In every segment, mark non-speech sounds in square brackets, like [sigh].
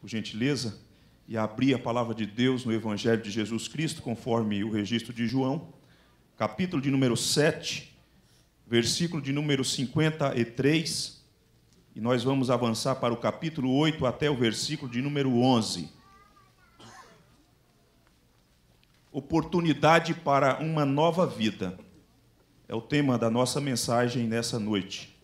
por gentileza, e abrir a palavra de Deus no Evangelho de Jesus Cristo, conforme o registro de João, capítulo de número 7, versículo de número 53, e nós vamos avançar para o capítulo 8 até o versículo de número 11. Oportunidade para uma nova vida é o tema da nossa mensagem nessa noite.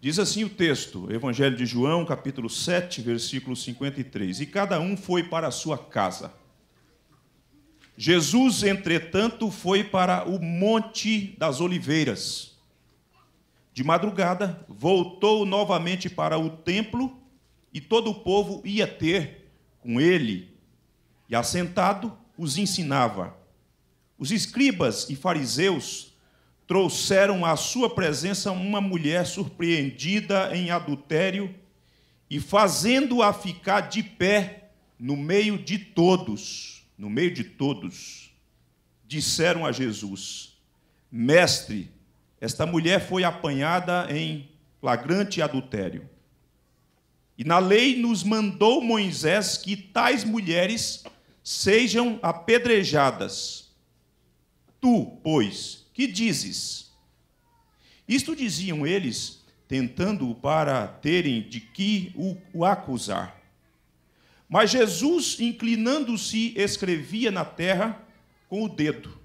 Diz assim o texto, Evangelho de João, capítulo 7, versículo 53. E cada um foi para a sua casa. Jesus, entretanto, foi para o Monte das Oliveiras. De madrugada, voltou novamente para o templo e todo o povo ia ter com ele. E assentado, os ensinava. Os escribas e fariseus trouxeram à sua presença uma mulher surpreendida em adultério e fazendo-a ficar de pé no meio de todos, no meio de todos, disseram a Jesus: Mestre, esta mulher foi apanhada em flagrante adultério. E na lei nos mandou Moisés que tais mulheres sejam apedrejadas. Tu, pois, que dizes? Isto diziam eles, tentando para terem de que o, acusar. Mas Jesus, inclinando-se, escrevia na terra com o dedo.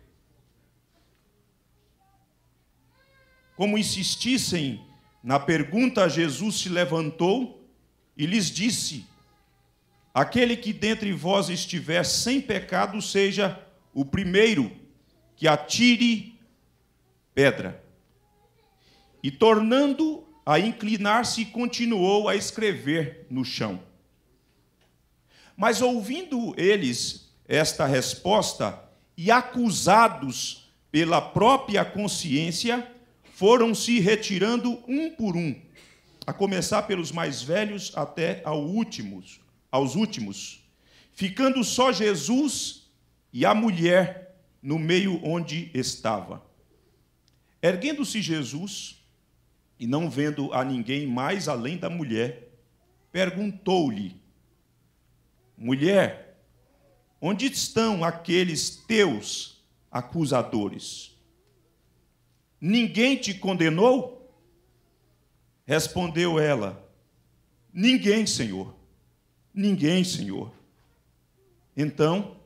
Como insistissem na pergunta, Jesus se levantou e lhes disse: Aquele que dentre vós estiver sem pecado, seja o primeiro que atire pedra. E tornando a inclinar-se, continuou a escrever no chão. Mas ouvindo eles esta resposta, e acusados pela própria consciência, foram se retirando um por um, a começar pelos mais velhos até ao últimos, aos últimos, ficando só Jesus e a mulher no meio onde estava. Erguendo-se Jesus, e não vendo a ninguém mais além da mulher, perguntou-lhe: Mulher, onde estão aqueles teus acusadores? Ninguém te condenou? Respondeu ela: Ninguém, Senhor. Ninguém, Senhor. Então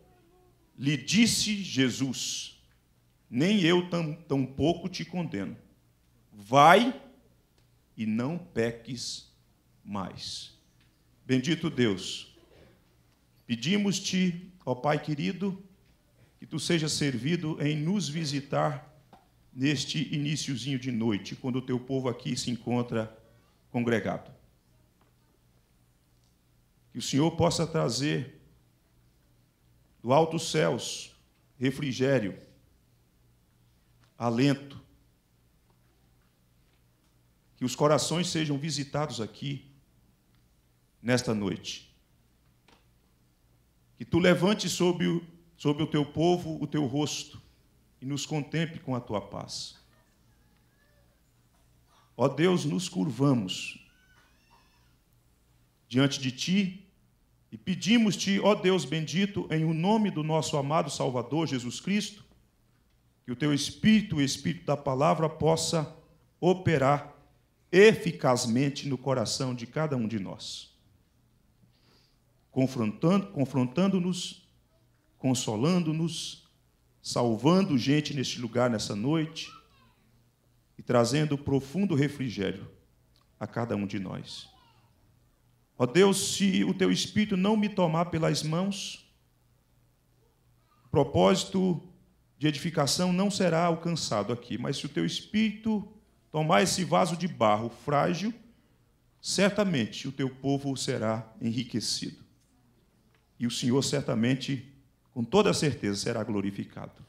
lhe disse Jesus: nem eu tam, tampouco te condeno. Vai e não peques mais. Bendito Deus, pedimos-te, ó Pai querido, que tu seja servido em nos visitar neste iníciozinho de noite, quando o teu povo aqui se encontra congregado. Que o Senhor possa trazer do alto céus refrigério alento. Que os corações sejam visitados aqui, nesta noite. Que tu levantes sobre o, sobre o teu povo o teu rosto e nos contemple com a tua paz. Ó Deus, nos curvamos diante de ti e pedimos-te, ó Deus bendito, em o nome do nosso amado Salvador Jesus Cristo, que o teu espírito, o espírito da palavra, possa operar eficazmente no coração de cada um de nós, confrontando-nos, confrontando consolando-nos, salvando gente neste lugar nessa noite e trazendo profundo refrigério a cada um de nós. Ó Deus, se o teu espírito não me tomar pelas mãos, propósito de edificação não será alcançado aqui, mas se o teu espírito tomar esse vaso de barro frágil, certamente o teu povo será enriquecido. E o Senhor certamente, com toda certeza, será glorificado.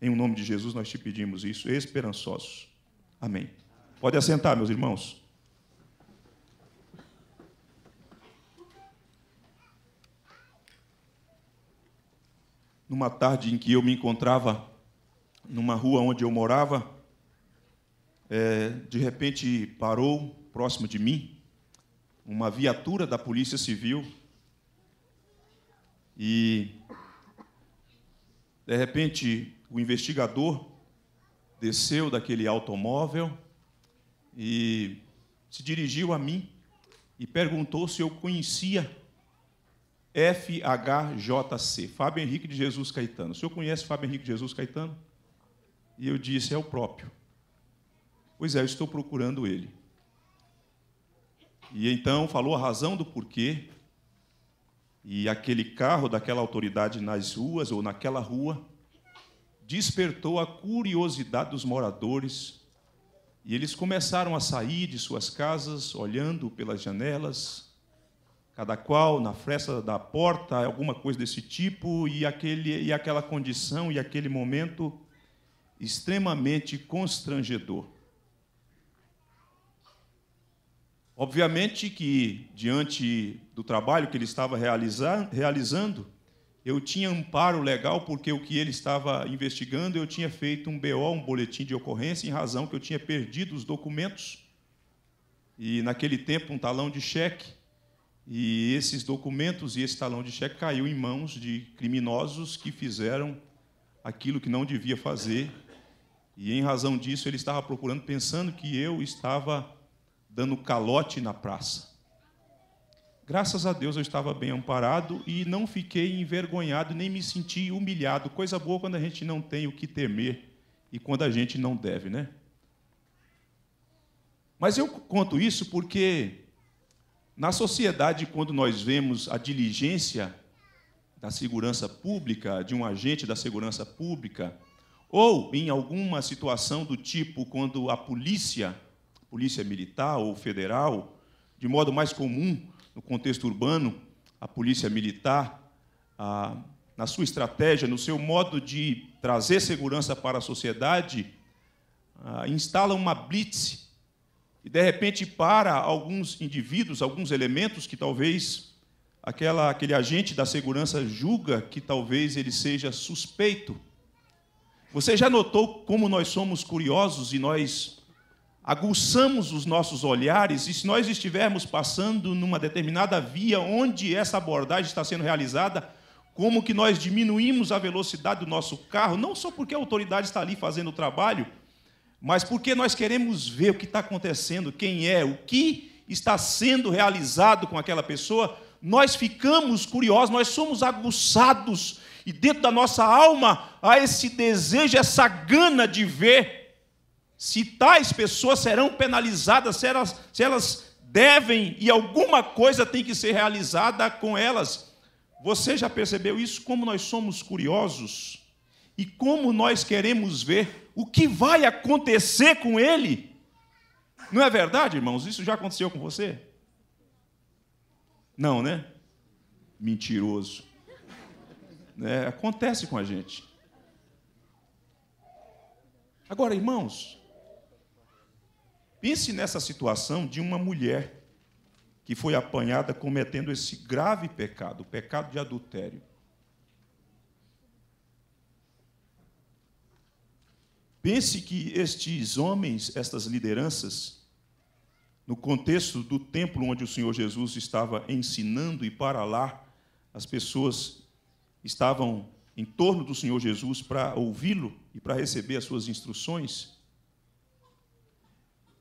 Em nome de Jesus nós te pedimos isso, esperançosos. Amém. Pode assentar, meus irmãos. numa tarde em que eu me encontrava numa rua onde eu morava, é, de repente parou próximo de mim uma viatura da Polícia Civil e de repente o investigador desceu daquele automóvel e se dirigiu a mim e perguntou se eu conhecia FHJC, Fábio Henrique de Jesus Caetano. O senhor conhece Fábio Henrique de Jesus Caetano? E eu disse, é o próprio. Pois é, eu estou procurando ele. E então falou a razão do porquê, e aquele carro daquela autoridade nas ruas ou naquela rua despertou a curiosidade dos moradores, e eles começaram a sair de suas casas, olhando pelas janelas, cada qual na fresta da porta, alguma coisa desse tipo, e, aquele, e aquela condição e aquele momento extremamente constrangedor. Obviamente que, diante do trabalho que ele estava realizando, eu tinha amparo legal, porque o que ele estava investigando, eu tinha feito um BO, um boletim de ocorrência, em razão que eu tinha perdido os documentos. E, naquele tempo, um talão de cheque. E esses documentos e esse talão de cheque caiu em mãos de criminosos que fizeram aquilo que não devia fazer. E em razão disso, ele estava procurando, pensando que eu estava dando calote na praça. Graças a Deus eu estava bem amparado e não fiquei envergonhado nem me senti humilhado. Coisa boa quando a gente não tem o que temer e quando a gente não deve, né? Mas eu conto isso porque na sociedade, quando nós vemos a diligência da segurança pública, de um agente da segurança pública, ou em alguma situação do tipo quando a polícia, polícia militar ou federal, de modo mais comum no contexto urbano, a polícia militar, a, na sua estratégia, no seu modo de trazer segurança para a sociedade, a, instala uma blitz e de repente, para alguns indivíduos, alguns elementos que talvez aquela, aquele agente da segurança julga que talvez ele seja suspeito. Você já notou como nós somos curiosos e nós aguçamos os nossos olhares, e se nós estivermos passando numa determinada via onde essa abordagem está sendo realizada, como que nós diminuímos a velocidade do nosso carro, não só porque a autoridade está ali fazendo o trabalho, mas porque nós queremos ver o que está acontecendo, quem é, o que está sendo realizado com aquela pessoa, nós ficamos curiosos, nós somos aguçados, e dentro da nossa alma há esse desejo, essa gana de ver se tais pessoas serão penalizadas, se elas, se elas devem e alguma coisa tem que ser realizada com elas. Você já percebeu isso? Como nós somos curiosos e como nós queremos ver o que vai acontecer com ele. Não é verdade, irmãos? Isso já aconteceu com você? Não, né? Mentiroso. É, acontece com a gente. Agora, irmãos, pense nessa situação de uma mulher que foi apanhada cometendo esse grave pecado, o pecado de adultério. Pense que estes homens, estas lideranças, no contexto do templo onde o Senhor Jesus estava ensinando e para lá, as pessoas estavam em torno do Senhor Jesus para ouvi-lo e para receber as suas instruções.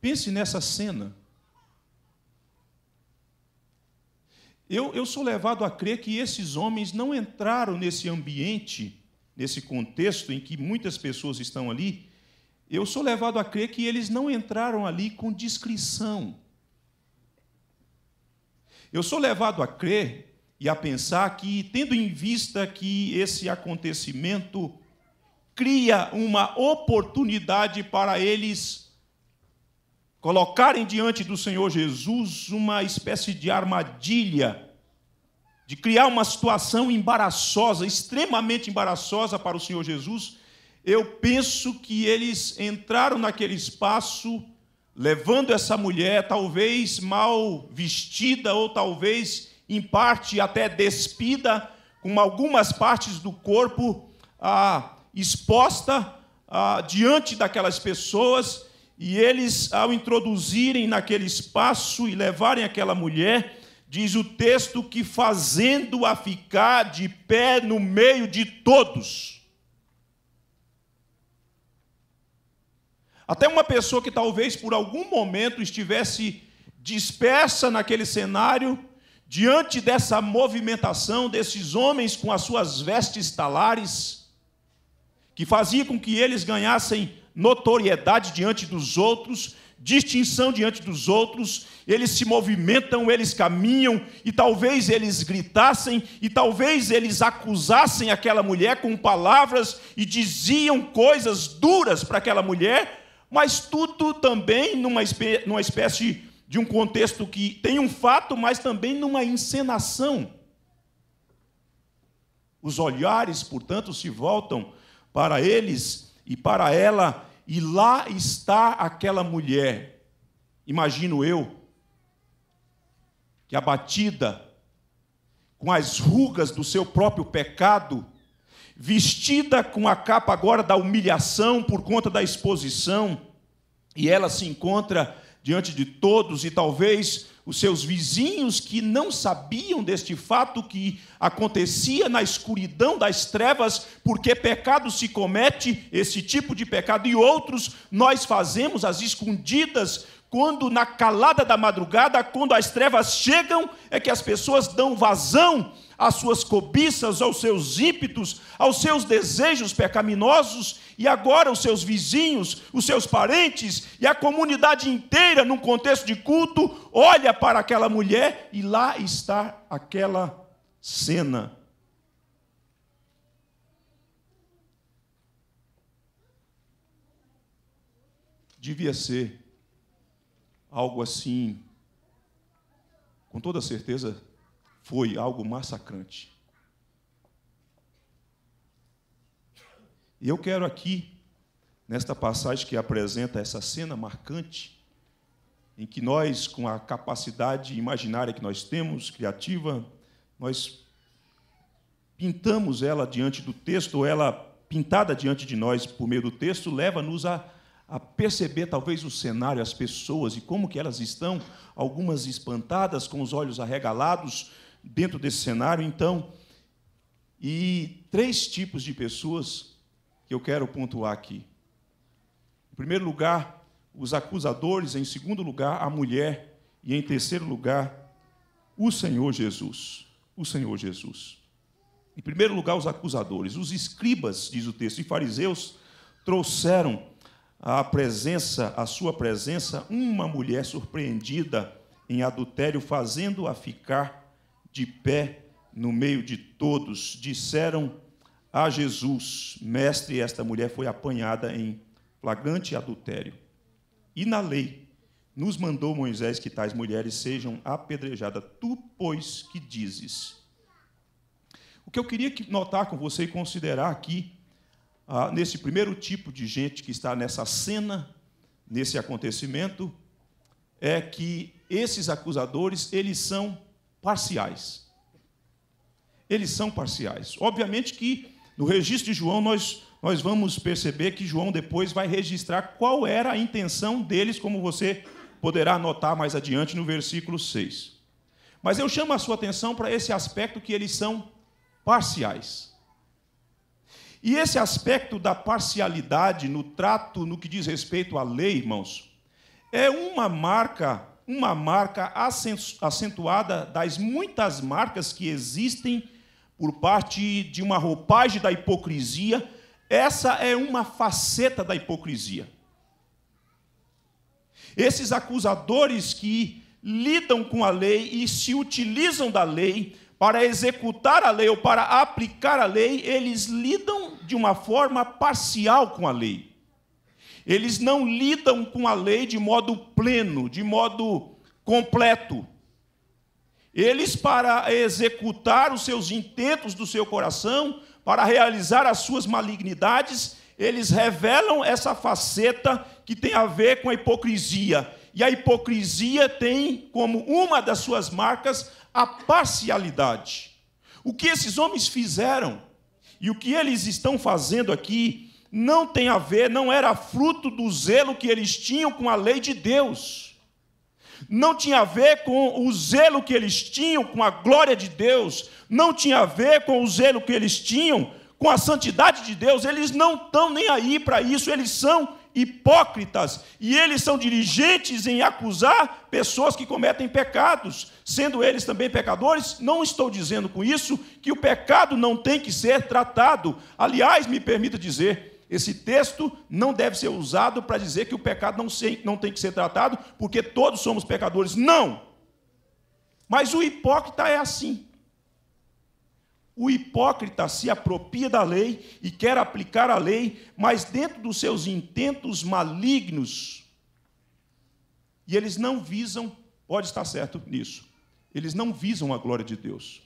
Pense nessa cena. Eu, eu sou levado a crer que esses homens não entraram nesse ambiente, nesse contexto em que muitas pessoas estão ali, eu sou levado a crer que eles não entraram ali com discrição. Eu sou levado a crer e a pensar que, tendo em vista que esse acontecimento cria uma oportunidade para eles colocarem diante do Senhor Jesus uma espécie de armadilha, de criar uma situação embaraçosa, extremamente embaraçosa para o Senhor Jesus eu penso que eles entraram naquele espaço levando essa mulher, talvez mal vestida ou talvez em parte até despida, com algumas partes do corpo ah, exposta ah, diante daquelas pessoas, e eles, ao introduzirem naquele espaço e levarem aquela mulher, diz o texto que fazendo-a ficar de pé no meio de todos. Até uma pessoa que talvez por algum momento estivesse dispersa naquele cenário, diante dessa movimentação desses homens com as suas vestes talares, que fazia com que eles ganhassem notoriedade diante dos outros, distinção diante dos outros, eles se movimentam, eles caminham, e talvez eles gritassem, e talvez eles acusassem aquela mulher com palavras e diziam coisas duras para aquela mulher, mas tudo também numa, numa espécie de um contexto que tem um fato, mas também numa encenação. Os olhares, portanto, se voltam para eles e para ela, e lá está aquela mulher, imagino eu, que abatida, com as rugas do seu próprio pecado, vestida com a capa agora da humilhação por conta da exposição, e ela se encontra diante de todos e talvez os seus vizinhos que não sabiam deste fato que acontecia na escuridão das trevas, porque pecado se comete, esse tipo de pecado e outros nós fazemos às escondidas, quando na calada da madrugada, quando as trevas chegam, é que as pessoas dão vazão às suas cobiças, aos seus ímpetos, aos seus desejos pecaminosos, e agora os seus vizinhos, os seus parentes e a comunidade inteira, num contexto de culto, olha para aquela mulher e lá está aquela cena. Devia ser algo assim, com toda certeza foi algo massacrante. E eu quero aqui, nesta passagem que apresenta essa cena marcante, em que nós, com a capacidade imaginária que nós temos, criativa, nós pintamos ela diante do texto, ou ela pintada diante de nós por meio do texto, leva-nos a, a perceber talvez o cenário, as pessoas e como que elas estão, algumas espantadas, com os olhos arregalados, dentro desse cenário, então, e três tipos de pessoas que eu quero pontuar aqui. Em primeiro lugar, os acusadores, em segundo lugar, a mulher, e em terceiro lugar, o Senhor Jesus. O Senhor Jesus. Em primeiro lugar, os acusadores. Os escribas, diz o texto, e fariseus trouxeram à presença, à sua presença, uma mulher surpreendida em adultério, fazendo-a ficar de pé no meio de todos, disseram a Jesus: Mestre, esta mulher foi apanhada em flagrante adultério. E na lei nos mandou Moisés que tais mulheres sejam apedrejadas. Tu, pois, que dizes? O que eu queria notar com você e considerar aqui, ah, nesse primeiro tipo de gente que está nessa cena, nesse acontecimento, é que esses acusadores, eles são parciais. Eles são parciais. Obviamente que no registro de João nós nós vamos perceber que João depois vai registrar qual era a intenção deles, como você poderá notar mais adiante no versículo 6. Mas eu chamo a sua atenção para esse aspecto que eles são parciais. E esse aspecto da parcialidade no trato, no que diz respeito à lei, irmãos, é uma marca uma marca acentuada das muitas marcas que existem por parte de uma roupagem da hipocrisia. Essa é uma faceta da hipocrisia. Esses acusadores que lidam com a lei e se utilizam da lei para executar a lei ou para aplicar a lei, eles lidam de uma forma parcial com a lei. Eles não lidam com a lei de modo pleno, de modo completo. Eles, para executar os seus intentos do seu coração, para realizar as suas malignidades, eles revelam essa faceta que tem a ver com a hipocrisia. E a hipocrisia tem como uma das suas marcas a parcialidade. O que esses homens fizeram e o que eles estão fazendo aqui não tem a ver, não era fruto do zelo que eles tinham com a lei de Deus. Não tinha a ver com o zelo que eles tinham com a glória de Deus, não tinha a ver com o zelo que eles tinham com a santidade de Deus, eles não estão nem aí para isso, eles são hipócritas e eles são dirigentes em acusar pessoas que cometem pecados, sendo eles também pecadores. Não estou dizendo com isso que o pecado não tem que ser tratado. Aliás, me permita dizer, esse texto não deve ser usado para dizer que o pecado não, tem que ser tratado, porque todos somos pecadores. Não! Mas o hipócrita é assim. O hipócrita se apropria da lei e quer aplicar a lei, mas dentro dos seus intentos malignos. E eles não visam, pode estar certo nisso, eles não visam a glória de Deus.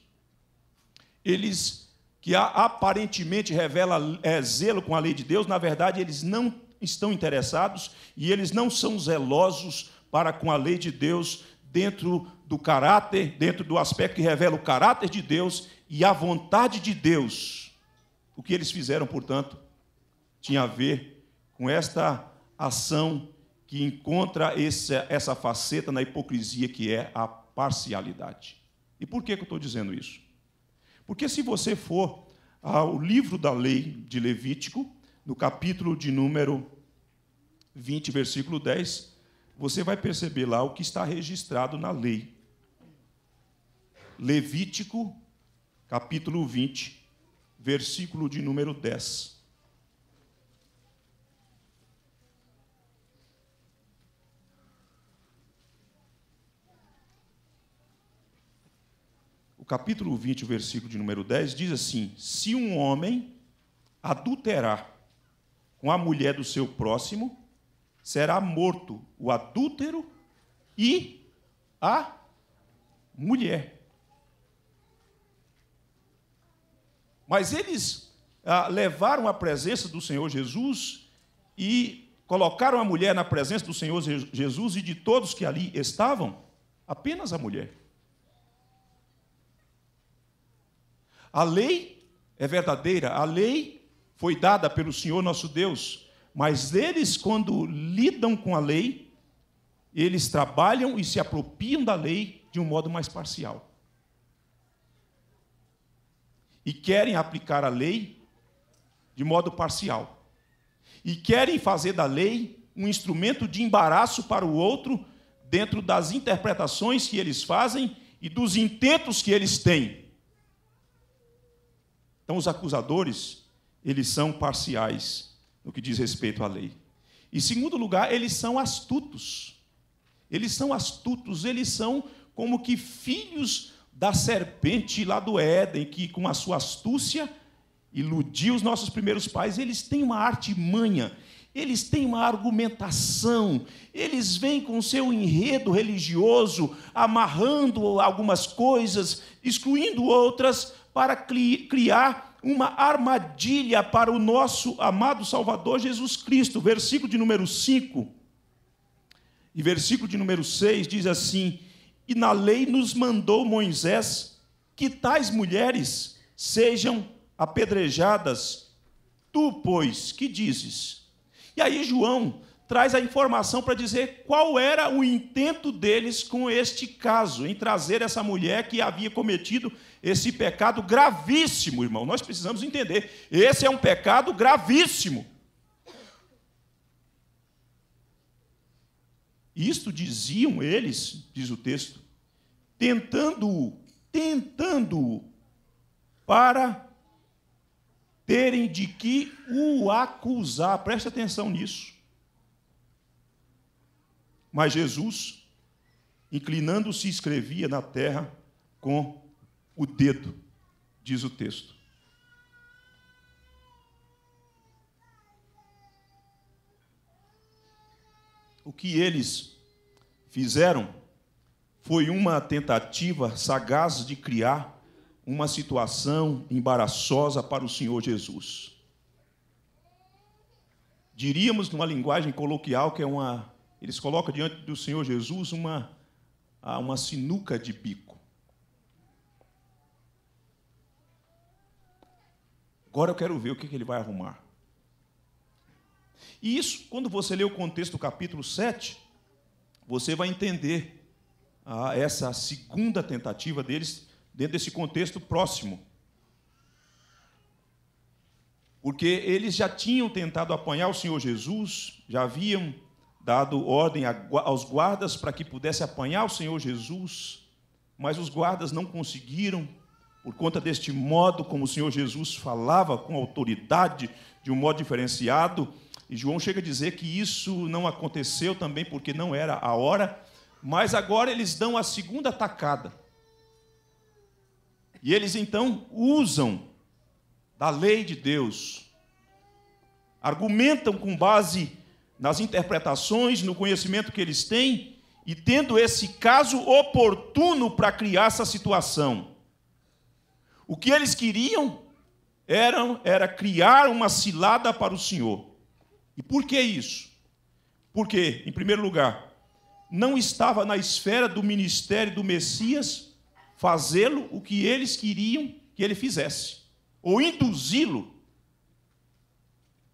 Eles que aparentemente revela é, zelo com a lei de Deus, na verdade eles não estão interessados e eles não são zelosos para com a lei de Deus dentro do caráter, dentro do aspecto que revela o caráter de Deus e a vontade de Deus. O que eles fizeram, portanto, tinha a ver com esta ação que encontra essa, essa faceta na hipocrisia que é a parcialidade. E por que, que eu estou dizendo isso? Porque se você for ao livro da lei de Levítico, no capítulo de número 20, versículo 10, você vai perceber lá o que está registrado na lei. Levítico, capítulo 20, versículo de número 10. capítulo 20, versículo de número 10, diz assim: Se um homem adulterar com a mulher do seu próximo, será morto o adúltero e a mulher. Mas eles ah, levaram a presença do Senhor Jesus e colocaram a mulher na presença do Senhor Jesus e de todos que ali estavam, apenas a mulher. A lei é verdadeira, a lei foi dada pelo Senhor nosso Deus, mas eles, quando lidam com a lei, eles trabalham e se apropriam da lei de um modo mais parcial. E querem aplicar a lei de modo parcial. E querem fazer da lei um instrumento de embaraço para o outro dentro das interpretações que eles fazem e dos intentos que eles têm. Então, os acusadores, eles são parciais no que diz respeito à lei. E, segundo lugar, eles são astutos. Eles são astutos, eles são como que filhos da serpente lá do Éden, que com a sua astúcia iludiu os nossos primeiros pais. Eles têm uma artimanha, eles têm uma argumentação, eles vêm com seu enredo religioso, amarrando algumas coisas, excluindo outras, para criar uma armadilha para o nosso amado Salvador Jesus Cristo. Versículo de número 5 e versículo de número 6 diz assim: E na lei nos mandou Moisés que tais mulheres sejam apedrejadas. Tu, pois, que dizes? E aí, João traz a informação para dizer qual era o intento deles com este caso, em trazer essa mulher que havia cometido esse pecado gravíssimo, irmão. Nós precisamos entender: esse é um pecado gravíssimo. Isto diziam eles, diz o texto, tentando-o, tentando-o para terem de que o acusar. Preste atenção nisso. Mas Jesus, inclinando-se, escrevia na terra com o dedo, diz o texto. O que eles fizeram foi uma tentativa sagaz de criar uma situação embaraçosa para o Senhor Jesus. Diríamos numa linguagem coloquial que é uma eles colocam diante do Senhor Jesus uma, ah, uma sinuca de bico. Agora eu quero ver o que ele vai arrumar. E isso, quando você lê o contexto do capítulo 7, você vai entender ah, essa segunda tentativa deles dentro desse contexto próximo. Porque eles já tinham tentado apanhar o Senhor Jesus, já haviam dado ordem aos guardas para que pudesse apanhar o Senhor Jesus, mas os guardas não conseguiram, por conta deste modo como o Senhor Jesus falava com autoridade, de um modo diferenciado. E João chega a dizer que isso não aconteceu também porque não era a hora, mas agora eles dão a segunda tacada. E eles então usam da lei de Deus, argumentam com base nas interpretações, no conhecimento que eles têm, e tendo esse caso oportuno para criar essa situação. O que eles queriam era, era criar uma cilada para o Senhor. E por que isso? Porque, em primeiro lugar, não estava na esfera do ministério do Messias fazê-lo o que eles queriam que ele fizesse, ou induzi-lo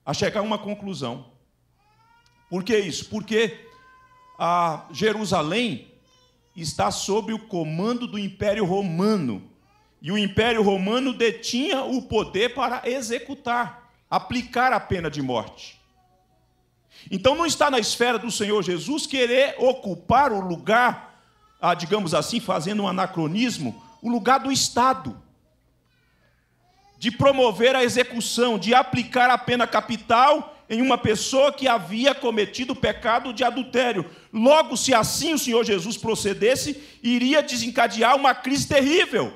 a chegar a uma conclusão. Por que isso? Porque a Jerusalém está sob o comando do Império Romano. E o Império Romano detinha o poder para executar, aplicar a pena de morte. Então não está na esfera do Senhor Jesus querer ocupar o lugar, ah, digamos assim, fazendo um anacronismo, o lugar do Estado. De promover a execução, de aplicar a pena capital em uma pessoa que havia cometido o pecado de adultério. Logo, se assim o Senhor Jesus procedesse, iria desencadear uma crise terrível.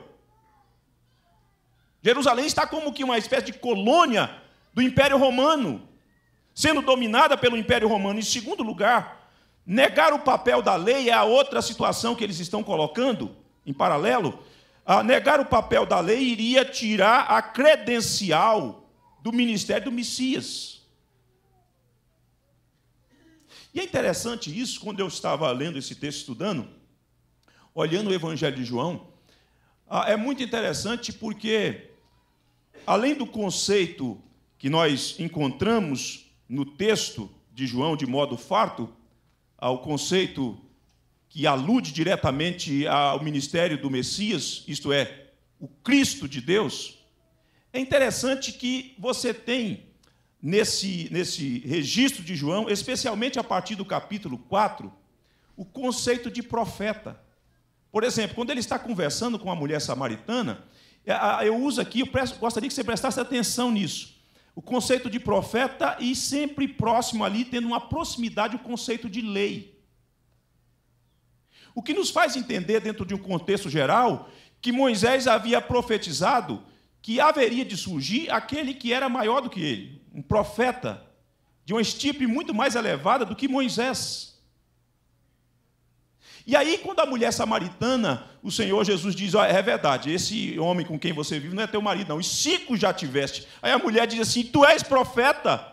Jerusalém está como que uma espécie de colônia do Império Romano, sendo dominada pelo Império Romano. Em segundo lugar, negar o papel da lei é a outra situação que eles estão colocando em paralelo. Ah, negar o papel da lei iria tirar a credencial do ministério do Messias é interessante isso, quando eu estava lendo esse texto, estudando, olhando o Evangelho de João, ah, é muito interessante porque, além do conceito que nós encontramos no texto de João de modo farto, ao ah, conceito que alude diretamente ao ministério do Messias, isto é, o Cristo de Deus, é interessante que você tem nesse, nesse registro de João, especialmente a partir do capítulo 4, o conceito de profeta. Por exemplo, quando ele está conversando com a mulher samaritana, é, eu uso aqui, eu gostaria que você prestasse atenção nisso. O conceito de profeta e sempre próximo ali, tendo uma proximidade, o conceito de lei. O que nos faz entender, dentro de um contexto geral, que Moisés havia profetizado que haveria de surgir aquele que era maior do que ele, um profeta de uma estipe muito mais elevada do que Moisés. E aí, quando a mulher samaritana, o Senhor Jesus diz: oh, é verdade, esse homem com quem você vive não é teu marido, não, E cinco já tiveste. Aí a mulher diz assim: Tu és profeta.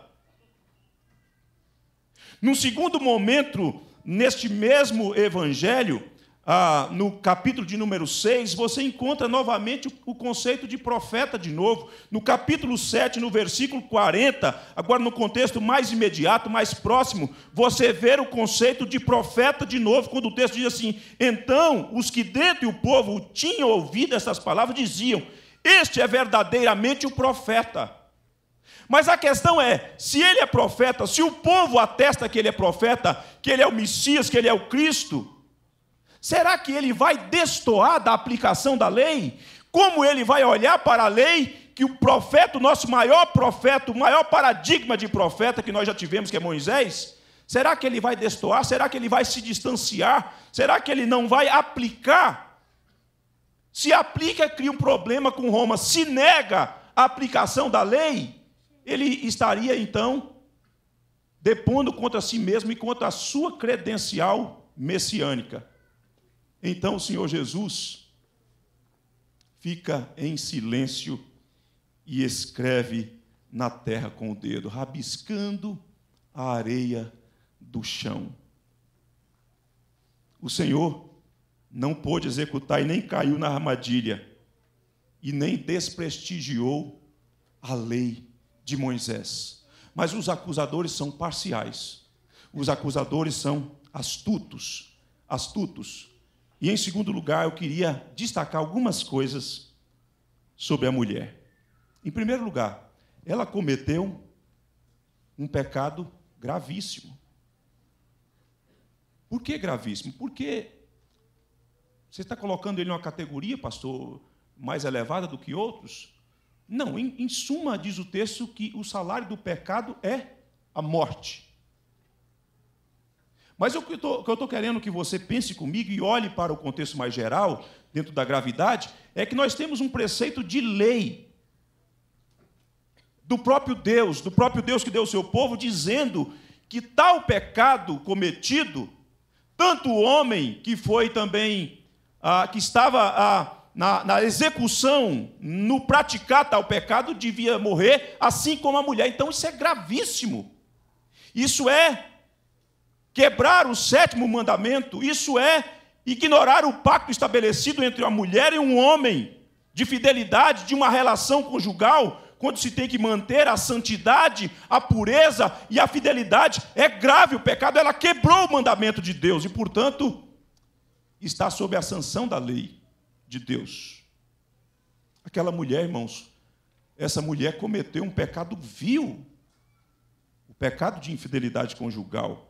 Num segundo momento, neste mesmo evangelho, ah, no capítulo de número 6, você encontra novamente o conceito de profeta de novo. No capítulo 7, no versículo 40, agora no contexto mais imediato, mais próximo, você vê o conceito de profeta de novo, quando o texto diz assim: Então os que dentro o povo tinham ouvido essas palavras diziam: Este é verdadeiramente o profeta. Mas a questão é: se ele é profeta, se o povo atesta que ele é profeta, que ele é o Messias, que ele é o Cristo será que ele vai destoar da aplicação da lei? Como ele vai olhar para a lei que o profeta, o nosso maior profeta, o maior paradigma de profeta que nós já tivemos, que é Moisés? Será que ele vai destoar? Será que ele vai se distanciar? Será que ele não vai aplicar? Se aplica, cria um problema com Roma. Se nega a aplicação da lei, ele estaria então depondo contra si mesmo e contra a sua credencial messiânica. Então o Senhor Jesus fica em silêncio e escreve na terra com o dedo, rabiscando a areia do chão. O Senhor não pôde executar e nem caiu na armadilha, e nem desprestigiou a lei de Moisés. Mas os acusadores são parciais, os acusadores são astutos, astutos. E, em segundo lugar, eu queria destacar algumas coisas sobre a mulher. Em primeiro lugar, ela cometeu um pecado gravíssimo. Por que gravíssimo? Porque você está colocando ele numa categoria, pastor, mais elevada do que outros? Não, em, em, suma, diz o texto que o salário do pecado é a morte. Mas o que eu estou querendo que você pense comigo e olhe para o contexto mais geral, dentro da gravidade, é que nós temos um preceito de lei do próprio Deus, do próprio Deus que deu o seu povo, dizendo que tal pecado cometido, tanto o homem que foi também, ah, que estava ah, na, na, execução, no praticar tal pecado, devia morrer, assim como a mulher. Então isso é gravíssimo. Isso é Quebrar o sétimo mandamento, isso é ignorar o pacto estabelecido entre uma mulher e um homem, de fidelidade, de uma relação conjugal, quando se tem que manter a santidade, a pureza e a fidelidade. É grave o pecado, ela quebrou o mandamento de Deus e, portanto, está sob a sanção da lei de Deus. Aquela mulher, irmãos, essa mulher cometeu um pecado vil, o pecado de infidelidade conjugal.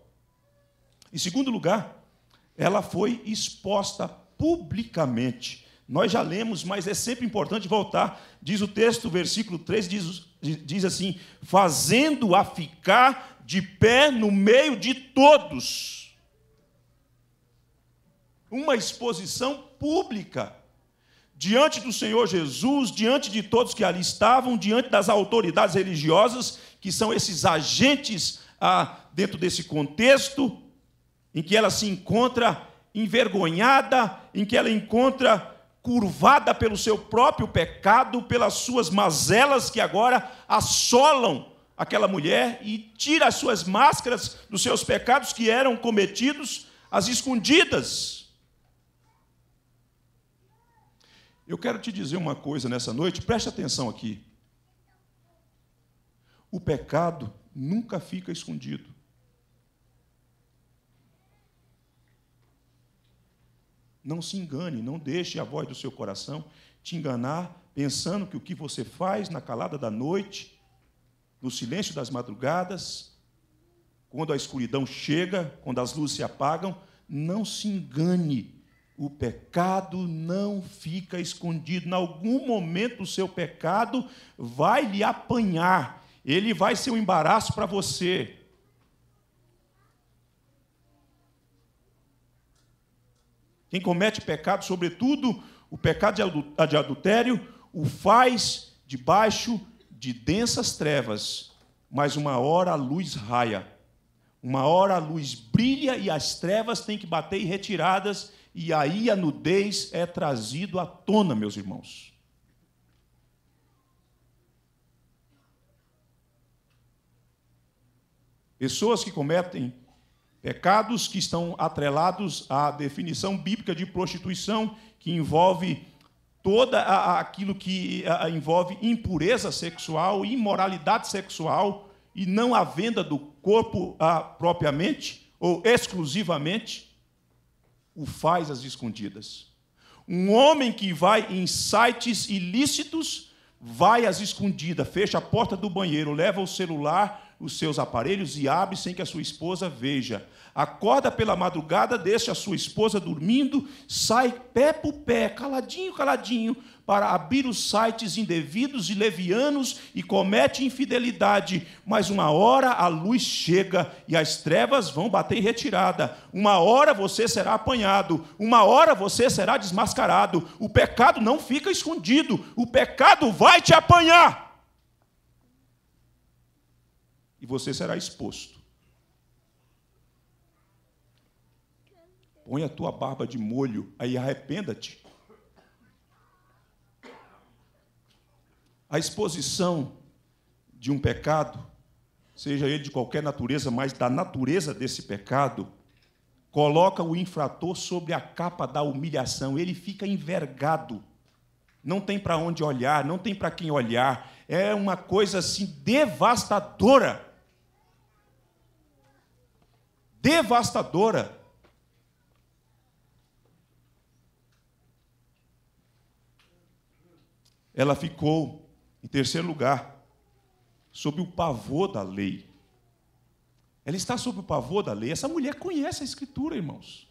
Em segundo lugar, ela foi exposta publicamente. Nós já lemos, mas é sempre importante voltar. Diz o texto, versículo 3, diz, diz assim: fazendo-a ficar de pé no meio de todos. Uma exposição pública diante do Senhor Jesus, diante de todos que ali estavam, diante das autoridades religiosas, que são esses agentes ah, dentro desse contexto, em que ela se encontra envergonhada, em que ela encontra curvada pelo seu próprio pecado, pelas suas mazelas que agora assolam aquela mulher e tira as suas máscaras dos seus pecados que eram cometidos às escondidas. Eu quero te dizer uma coisa nessa noite, preste atenção aqui. O pecado nunca fica escondido. Não se engane, não deixe a voz do seu coração te enganar, pensando que o que você faz na calada da noite, no silêncio das madrugadas, quando a escuridão chega, quando as luzes se apagam, não se engane. O pecado não fica escondido. Em algum momento o seu pecado vai lhe apanhar. Ele vai ser um embaraço para você. Quem comete pecado, sobretudo o pecado de adultério, o faz debaixo de densas trevas, mas uma hora a luz raia. Uma hora a luz brilha e as trevas têm que bater e retiradas, e aí a nudez é trazido à tona, meus irmãos. Pessoas que cometem Pecados que estão atrelados à definição bíblica de prostituição, que envolve toda aquilo que envolve impureza sexual, imoralidade sexual e não a venda do corpo a, ah, propriamente ou exclusivamente, o faz às escondidas. Um homem que vai em sites ilícitos vai às escondidas, fecha a porta do banheiro, leva o celular os seus aparelhos e abre sem que a sua esposa veja. Acorda pela madrugada, deixa a sua esposa dormindo, sai pé por pé, caladinho, caladinho, para abrir os sites indevidos e levianos e comete infidelidade. Mas uma hora a luz chega e as trevas vão bater em retirada. Uma hora você será apanhado, uma hora você será desmascarado. O pecado não fica escondido, o pecado vai te apanhar você será exposto. Põe a tua barba de molho, aí arrependa-te. A exposição de um pecado, seja ele de qualquer natureza, mas da natureza desse pecado, coloca o infrator sobre a capa da humilhação, ele fica envergado. Não tem para onde olhar, não tem para quem olhar. É uma coisa assim devastadora devastadora. Ela ficou, em terceiro lugar, sob o pavor da lei. Ela está sob o pavor da lei. Essa mulher conhece a Escritura, irmãos.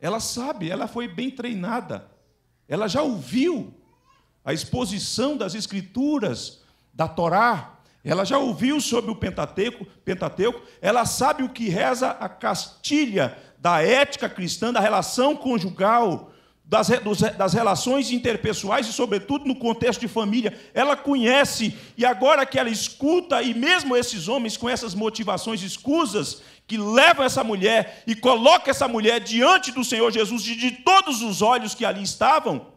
Ela sabe, ela foi bem treinada. Ela já ouviu a exposição das Escrituras, da Torá, ela já ouviu sobre o Pentateuco, Pentateuco, ela sabe o que reza a castilha da ética cristã, da relação conjugal, das, das relações interpessoais e, sobretudo, no contexto de família. Ela conhece, e agora que ela escuta, e mesmo esses homens com essas motivações escusas, que levam essa mulher e colocam essa mulher diante do Senhor Jesus, e de todos os olhos que ali estavam,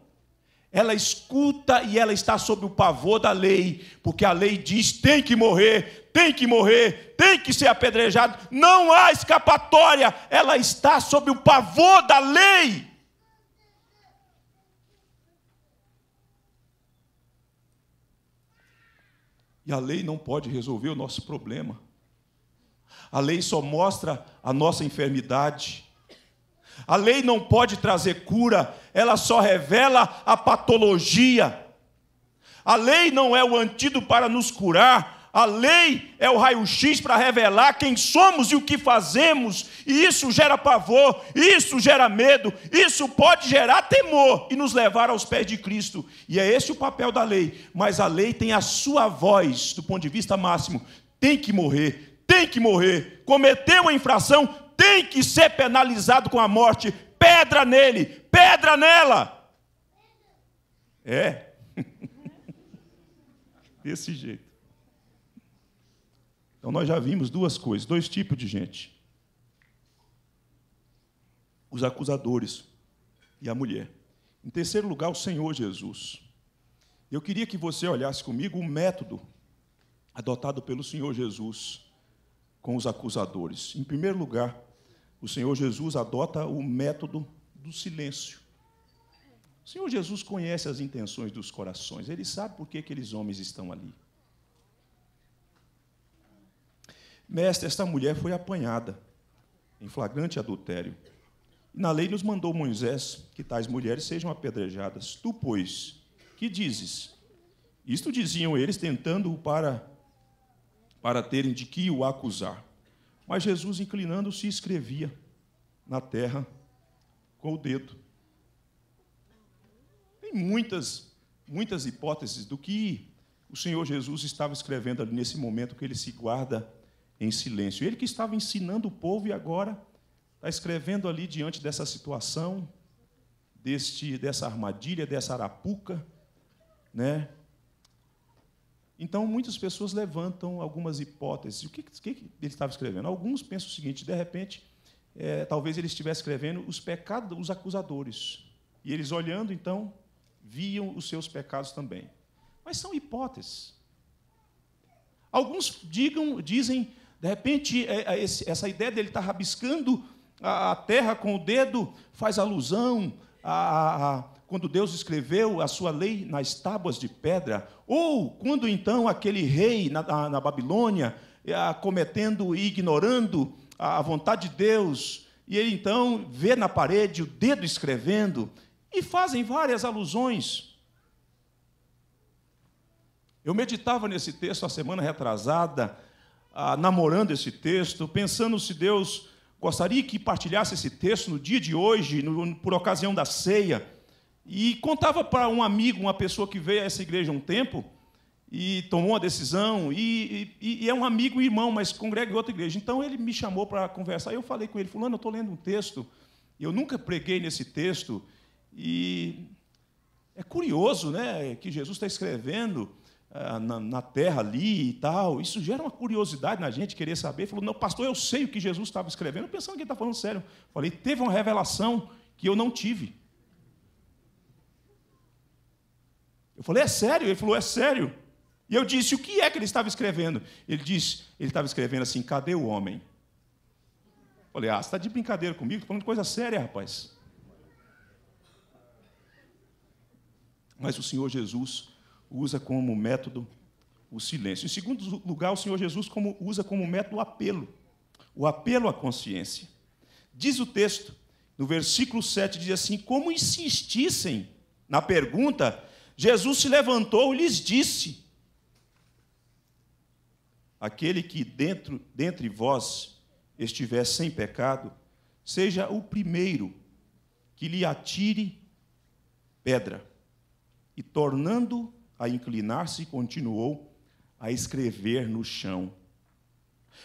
ela escuta e ela está sob o pavor da lei, porque a lei diz: tem que morrer, tem que morrer, tem que ser apedrejado, não há escapatória. Ela está sob o pavor da lei. E a lei não pode resolver o nosso problema. A lei só mostra a nossa enfermidade, a lei não pode trazer cura, ela só revela a patologia. A lei não é o antídoto para nos curar, a lei é o raio-x para revelar quem somos e o que fazemos, e isso gera pavor, isso gera medo, isso pode gerar temor e nos levar aos pés de Cristo. E é esse o papel da lei, mas a lei tem a sua voz do ponto de vista máximo. Tem que morrer, tem que morrer. Cometeu a infração, tem que ser penalizado com a morte. Pedra nele, pedra nela. É. [laughs] Desse jeito. Então nós já vimos duas coisas, dois tipos de gente: os acusadores e a mulher. Em terceiro lugar, o Senhor Jesus. Eu queria que você olhasse comigo o método adotado pelo Senhor Jesus com os acusadores. Em primeiro lugar, o Senhor Jesus adota o método do silêncio. O Senhor Jesus conhece as intenções dos corações, ele sabe por que aqueles homens estão ali. Mestre, esta mulher foi apanhada em flagrante adultério. Na lei nos mandou Moisés que tais mulheres sejam apedrejadas. Tu, pois, que dizes? Isto diziam eles tentando para para terem de que o acusar. Mas Jesus, inclinando-se, escrevia na terra com o dedo. Tem muitas, muitas hipóteses do que o Senhor Jesus estava escrevendo ali nesse momento que ele se guarda em silêncio. Ele que estava ensinando o povo e agora está escrevendo ali diante dessa situação, deste, dessa armadilha, dessa arapuca, né? Então, muitas pessoas levantam algumas hipóteses. O que, que ele estava escrevendo? Alguns pensam o seguinte: de repente, é, talvez ele estivesse escrevendo os pecados, os acusadores. E eles olhando, então, viam os seus pecados também. Mas são hipóteses. Alguns digam, dizem, de repente, é, é, essa ideia dele estar rabiscando a, a terra com o dedo faz alusão a, a, a quando Deus escreveu a sua lei nas tábuas de pedra, ou quando então aquele rei na, na, na Babilônia, eh, cometendo e ignorando a, a vontade de Deus, e ele então vê na parede o dedo escrevendo, e fazem várias alusões. Eu meditava nesse texto a semana retrasada, namorando esse texto, pensando se Deus gostaria que partilhasse esse texto no dia de hoje, no, por ocasião da ceia e contava para um amigo, uma pessoa que veio a essa igreja há um tempo e tomou uma decisão, e, e, e é um amigo e irmão, mas congrega em outra igreja. Então ele me chamou para conversar, e eu falei com ele, fulano, eu estou lendo um texto, eu nunca preguei nesse texto, e é curioso né, que Jesus está escrevendo ah, na, na, terra ali e tal, isso gera uma curiosidade na gente, querer saber. Ele falou, não, pastor, eu sei o que Jesus estava escrevendo, pensando que ele está falando sério. Eu falei, teve uma revelação que eu não tive. Eu falei, é sério? Ele falou, é sério. E eu disse, o que é que ele estava escrevendo? Ele disse, ele estava escrevendo assim, cadê o homem? Eu falei, ah, você está de brincadeira comigo? Estou falando coisa séria, rapaz. Mas o Senhor Jesus usa como método o silêncio. Em segundo lugar, o Senhor Jesus como, usa como método o apelo, o apelo à consciência. Diz o texto, no versículo 7, diz assim: Como insistissem na pergunta, Jesus se levantou e lhes disse: Aquele que dentro, dentre vós estiver sem pecado, seja o primeiro que lhe atire pedra. E tornando a inclinar-se, continuou a escrever no chão.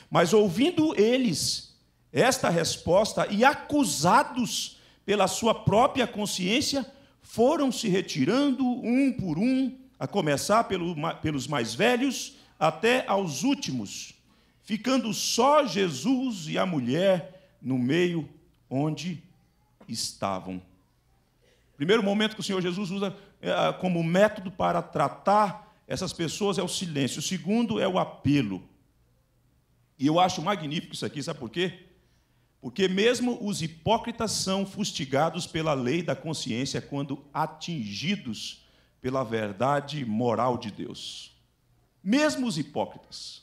Mas ouvindo eles esta resposta e acusados pela sua própria consciência, foram se retirando um por um, a começar pelo, pelos mais velhos até aos últimos, ficando só Jesus e a mulher no meio onde estavam. Primeiro momento que o Senhor Jesus usa é, como método para tratar essas pessoas é o silêncio. O segundo é o apelo. E eu acho magnífico isso aqui, sabe por quê? Porque mesmo os hipócritas são fustigados pela lei da consciência quando atingidos pela verdade moral de Deus. Mesmo os hipócritas.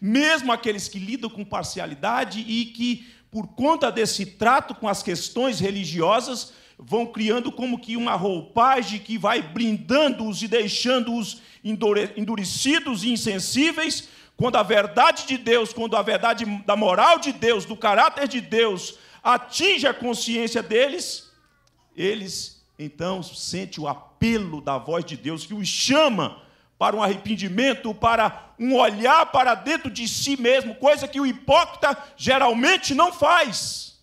Mesmo aqueles que lidam com parcialidade e que, por conta desse trato com as questões religiosas, vão criando como que uma roupagem que vai blindando-os e deixando-os endurecidos e insensíveis quando a verdade de Deus, quando a verdade da moral de Deus, do caráter de Deus atinge a consciência deles, eles então sentem o apelo da voz de Deus que os chama para um arrependimento, para um olhar para dentro de si mesmo, coisa que o hipócrita geralmente não faz.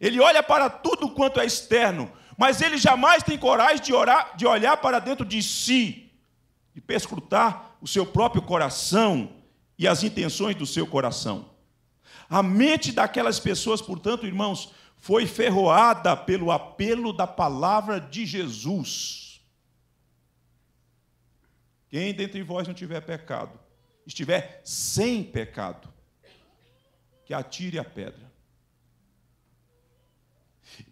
Ele olha para tudo quanto é externo, mas ele jamais tem coragem de, orar, de olhar para dentro de si, de perscrutar o seu próprio coração e as intenções do seu coração. A mente daquelas pessoas, portanto, irmãos, foi ferroada pelo apelo da palavra de Jesus. Quem dentre vós não tiver pecado, estiver sem pecado, que atire a pedra.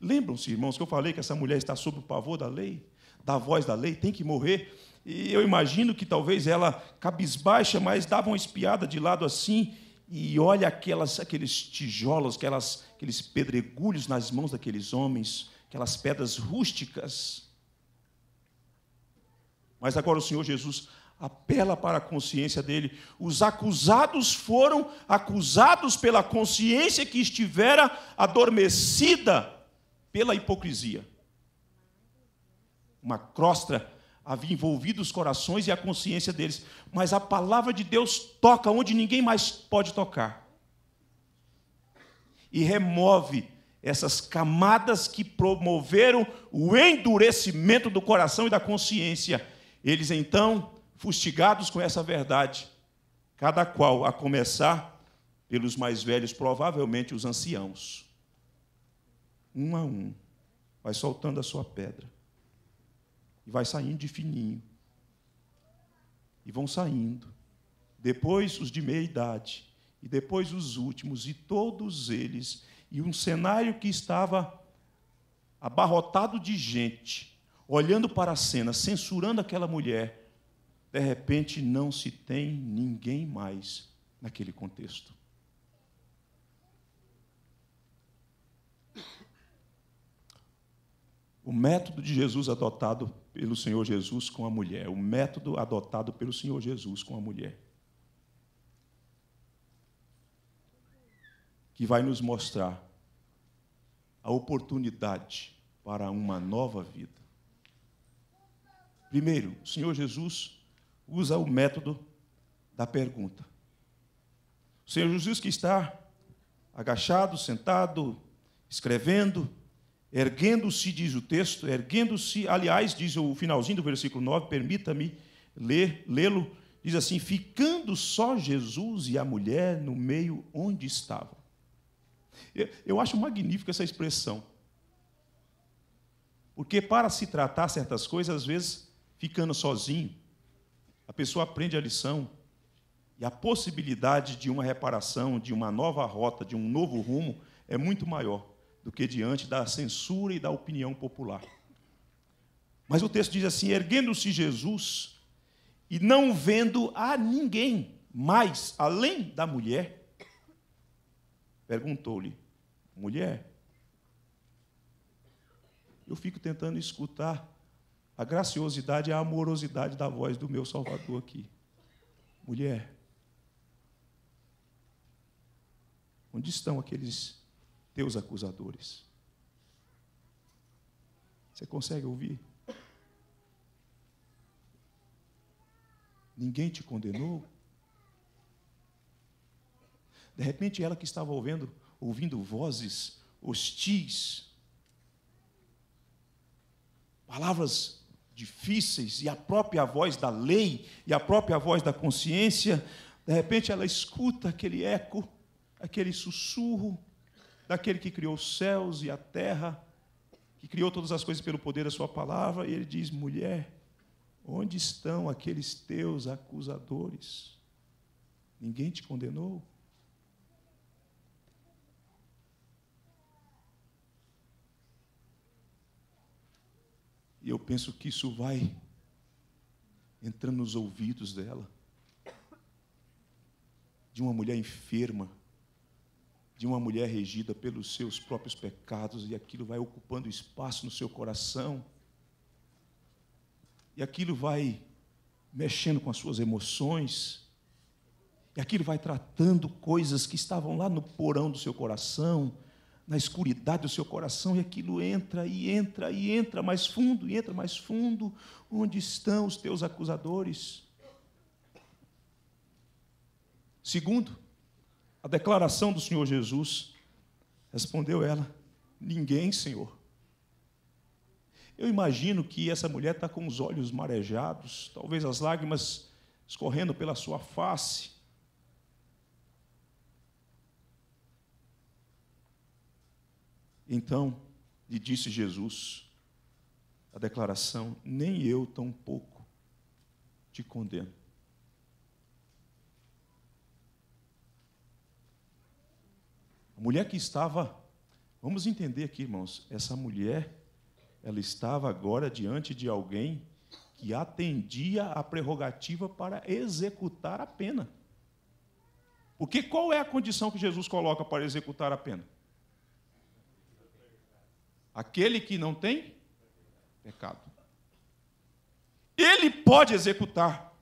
Lembram-se, irmãos, que eu falei que essa mulher está sob o pavor da lei, da voz da lei, tem que morrer. E eu imagino que talvez ela, cabisbaixa, mas dava uma espiada de lado assim e olha aquelas, aqueles tijolos, aquelas, aqueles pedregulhos nas mãos daqueles homens, aquelas pedras rústicas. Mas agora o Senhor Jesus apela para a consciência dele. Os acusados foram acusados pela consciência que estivera adormecida pela hipocrisia. Uma crosta havia envolvido os corações e a consciência deles. Mas a palavra de Deus toca onde ninguém mais pode tocar. E remove essas camadas que promoveram o endurecimento do coração e da consciência. Eles então, fustigados com essa verdade, cada qual a começar pelos mais velhos, provavelmente os anciãos. Um a um, vai soltando a sua pedra. E vai saindo de fininho. E vão saindo. Depois os de meia idade. E depois os últimos. E todos eles. E um cenário que estava abarrotado de gente, olhando para a cena, censurando aquela mulher. De repente não se tem ninguém mais naquele contexto. O método de Jesus adotado pelo Senhor Jesus com a mulher, o método adotado pelo Senhor Jesus com a mulher. Que vai nos mostrar a oportunidade para uma nova vida. Primeiro, o Senhor Jesus usa o método da pergunta. O Senhor Jesus que está agachado, sentado, escrevendo, Erguendo-se, diz o texto, erguendo-se, aliás, diz o finalzinho do versículo 9, permita-me lê-lo, diz assim: Ficando só Jesus e a mulher no meio onde estavam. Eu, eu acho magnífica essa expressão. Porque para se tratar certas coisas, às vezes, ficando sozinho, a pessoa aprende a lição e a possibilidade de uma reparação, de uma nova rota, de um novo rumo é muito maior do que diante da censura e da opinião popular. Mas o texto diz assim: erguendo-se Jesus e não vendo a ninguém mais além da mulher, perguntou-lhe: mulher, eu fico tentando escutar a graciosidade e a amorosidade da voz do meu Salvador aqui. Mulher, onde estão aqueles teus acusadores. Você consegue ouvir? Ninguém te condenou? De repente, ela que estava ouvindo, ouvindo vozes hostis, palavras difíceis, e a própria voz da lei, e a própria voz da consciência, de repente ela escuta aquele eco, aquele sussurro, daquele que criou os céus e a terra, que criou todas as coisas pelo poder da sua palavra, e ele diz: mulher, onde estão aqueles teus acusadores? Ninguém te condenou? E eu penso que isso vai entrando nos ouvidos dela, de uma mulher enferma de uma mulher regida pelos seus próprios pecados, e aquilo vai ocupando espaço no seu coração, e aquilo vai mexendo com as suas emoções, e aquilo vai tratando coisas que estavam lá no porão do seu coração, na escuridade do seu coração, e aquilo entra e entra e entra mais fundo e entra mais fundo. Onde estão os teus acusadores? Segundo, a declaração do Senhor Jesus? Respondeu ela: Ninguém, Senhor. Eu imagino que essa mulher está com os olhos marejados, talvez as lágrimas escorrendo pela sua face. Então lhe disse Jesus a declaração: Nem eu tampouco te condeno. Mulher que estava, vamos entender aqui, irmãos, essa mulher, ela estava agora diante de alguém que atendia a prerrogativa para executar a pena. Porque qual é a condição que Jesus coloca para executar a pena? Aquele que não tem pecado. Ele pode executar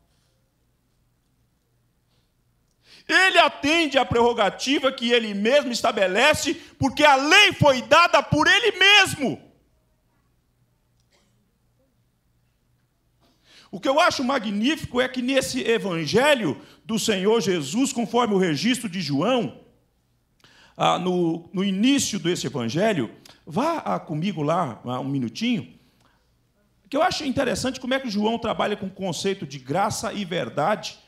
Ele atende à prerrogativa que ele mesmo estabelece, porque a lei foi dada por ele mesmo. O que eu acho magnífico é que nesse evangelho do Senhor Jesus, conforme o registro de João, ah, no, no início desse evangelho, vá ah, comigo lá ah, um minutinho, que eu acho interessante como é que João trabalha com o conceito de graça e verdade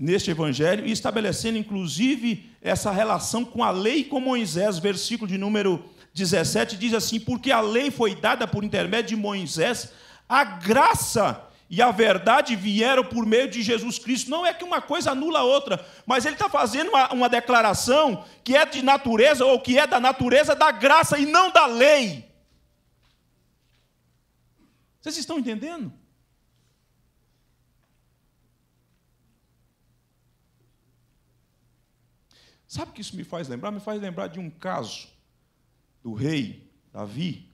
neste evangelho e estabelecendo inclusive essa relação com a lei com Moisés, versículo de número 17 diz assim: "Porque a lei foi dada por intermédio de Moisés, a graça e a verdade vieram por meio de Jesus Cristo. Não é que uma coisa anula a outra, mas ele está fazendo uma, uma, declaração que é de natureza, ou que é da natureza da graça e não da lei. Vocês estão entendendo? Sabe o que isso me faz lembrar? Me faz lembrar de um caso do rei Davi,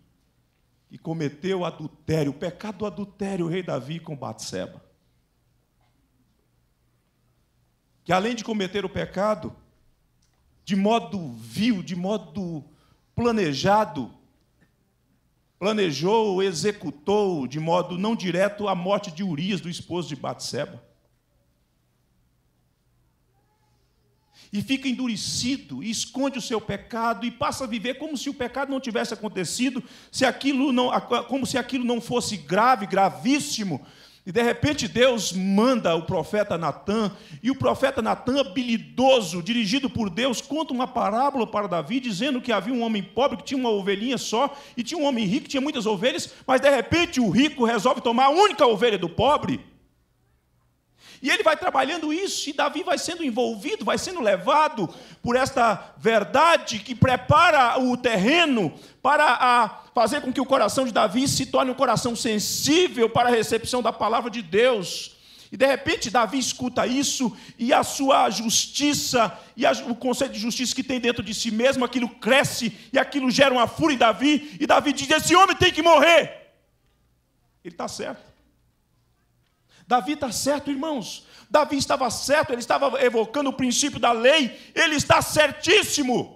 que cometeu adultério, o pecado do adultério, o rei Davi com Batseba. Que além de cometer o pecado, de modo vil, de modo planejado, planejou, executou de modo não direto a morte de Urias, do esposo de Batseba. e fica endurecido, e esconde o seu pecado e passa a viver como se o pecado não tivesse acontecido, se aquilo não, como se aquilo não fosse grave, gravíssimo. E de repente Deus manda o profeta Natan, e o profeta Natan, habilidoso, dirigido por Deus, conta uma parábola para Davi, dizendo que havia um homem pobre que tinha uma ovelhinha só, e tinha um homem rico que tinha muitas ovelhas, mas de repente o rico resolve tomar a única ovelha do pobre e ele vai trabalhando isso, e Davi vai sendo envolvido, vai sendo levado por esta verdade que prepara o terreno para fazer com que o coração de Davi se torne um coração sensível para a recepção da palavra de Deus. E de repente Davi escuta isso e a sua justiça e a, o conceito de justiça que tem dentro de si mesmo, aquilo cresce e aquilo gera uma fúria em Davi. E Davi diz: Esse homem tem que morrer. Ele está certo. Davi está certo, irmãos. Davi estava certo, ele estava evocando o princípio da lei, ele está certíssimo.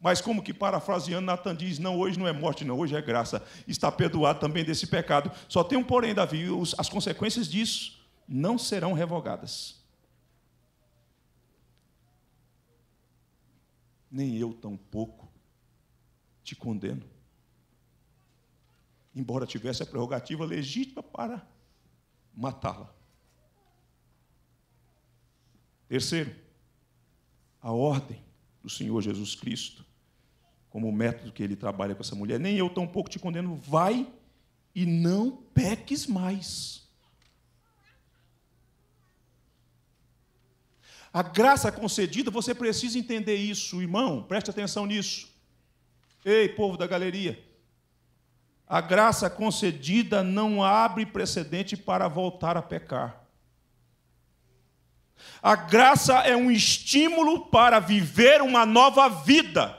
Mas como que parafraseando, Natan diz: não, hoje não é morte, não, hoje é graça. Está perdoado também desse pecado. Só tem um porém, Davi, as consequências disso não serão revogadas. Nem eu tampouco te condeno embora tivesse a prerrogativa legítima para matá-la. Terceiro, a ordem do Senhor Jesus Cristo, como o método que ele trabalha com essa mulher. Nem eu tampouco te condeno, vai e não peques mais. A graça concedida, você precisa entender isso, irmão, preste atenção nisso. Ei, povo da galeria, a graça concedida não abre precedente para voltar a pecar. A graça é um estímulo para viver uma nova vida,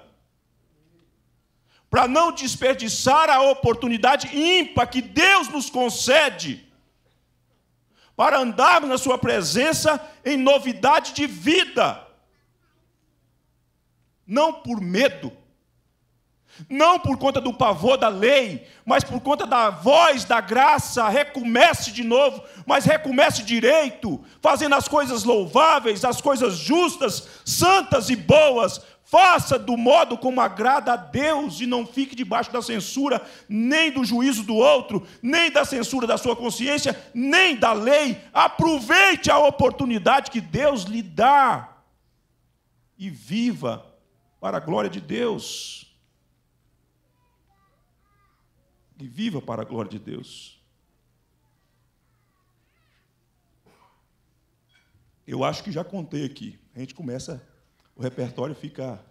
para não desperdiçar a oportunidade ímpar que Deus nos concede, para andarmos na Sua presença em novidade de vida, não por medo não por conta do pavor da lei, mas por conta da voz da graça, recomece de novo, mas recomece direito, fazendo as coisas louváveis, as coisas justas, santas e boas, Faça do modo como agrada a Deus e não fique debaixo da censura, nem do juízo do outro, nem da censura da sua consciência, nem da lei. Aproveite a oportunidade que Deus lhe dá e viva para a glória de Deus. e viva para a glória de Deus. Eu acho que já contei aqui. A gente começa, o repertório fica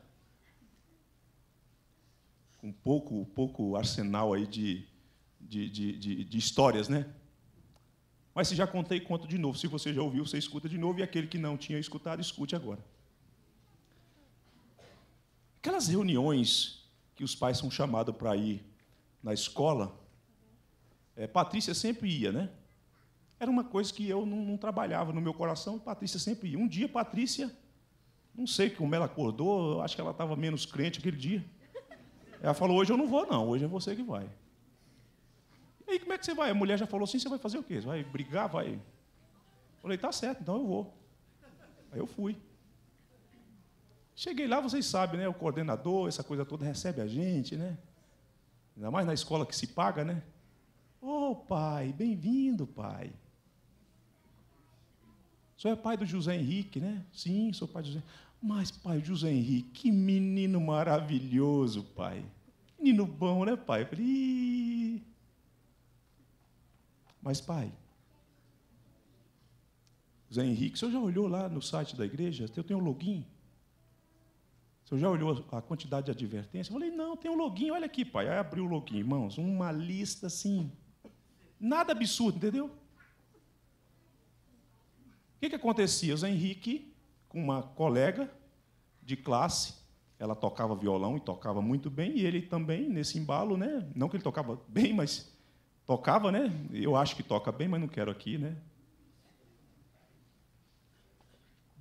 com um pouco, pouco arsenal aí de, de, de, de, de histórias, né? Mas se já contei, conta de novo. Se você já ouviu, você escuta de novo. E aquele que não tinha escutado, escute agora. Aquelas reuniões que os pais são chamados para ir na escola, é, Patrícia sempre ia, né? Era uma coisa que eu não, não trabalhava no meu coração, Patrícia sempre ia. Um dia, Patrícia, não sei como ela acordou, acho que ela estava menos crente aquele dia. Ela falou: Hoje eu não vou, não, hoje é você que vai. E aí, como é que você vai? A mulher já falou assim: Você vai fazer o quê? Você vai brigar? Vai. Eu falei: Tá certo, então eu vou. Aí eu fui. Cheguei lá, vocês sabem, né? O coordenador, essa coisa toda, recebe a gente, né? Ainda mais na escola que se paga, né? Ô oh, pai, bem-vindo, pai. O senhor é pai do José Henrique, né? Sim, sou pai do José. Mas, pai, José Henrique, que menino maravilhoso, pai. Menino bom, né, pai? Eu falei, Ih. mas, pai, José Henrique, o senhor já olhou lá no site da igreja? Eu tenho um login? senhor já olhou a quantidade de advertência? Eu falei, não, tem um login, olha aqui, pai. Aí abriu o login, irmãos, uma lista assim. Nada absurdo, entendeu? O que, que acontecia? O Henrique, com uma colega de classe, ela tocava violão e tocava muito bem, e ele também, nesse embalo, né? não que ele tocava bem, mas tocava, né? Eu acho que toca bem, mas não quero aqui, né?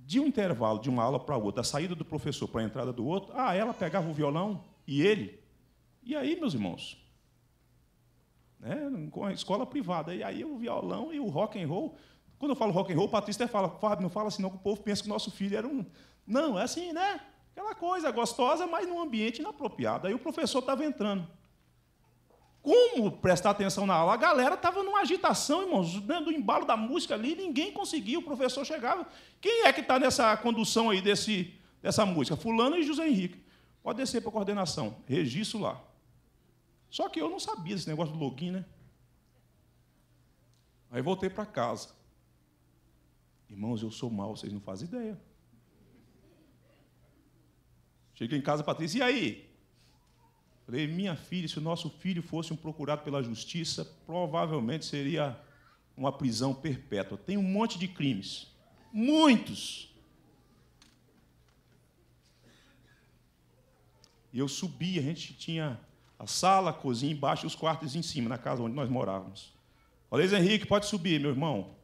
de um intervalo de uma aula para outra, a saída do professor para a entrada do outro, ah, ela pegava o violão e ele. E aí, meus irmãos? Né? Com a escola privada. E aí o violão e o rock and roll. Quando eu falo rock and roll, o Patrícia fala, Fábio, não fala assim não, que o povo pensa que o nosso filho era um. Não, é assim, né? Aquela coisa gostosa, mas num ambiente inapropriado. Aí o professor estava entrando. Como prestar atenção na aula? A galera estava numa agitação, irmãos, dando o embalo da música ali, ninguém conseguia, o professor chegava. Quem é que está nessa condução aí desse, dessa música? Fulano e José Henrique. Pode descer para a coordenação, registro lá. Só que eu não sabia desse negócio do login, né? Aí voltei para casa. Irmãos, eu sou mal, vocês não fazem ideia. Cheguei em casa, Patrícia, e aí? Falei, minha filha, se o nosso filho fosse um procurado pela justiça, provavelmente seria uma prisão perpétua. Tem um monte de crimes. Muitos. E eu subi, a gente tinha a sala, a cozinha embaixo e os quartos em cima, na casa onde nós morávamos. Falei, Henrique, pode subir, meu irmão.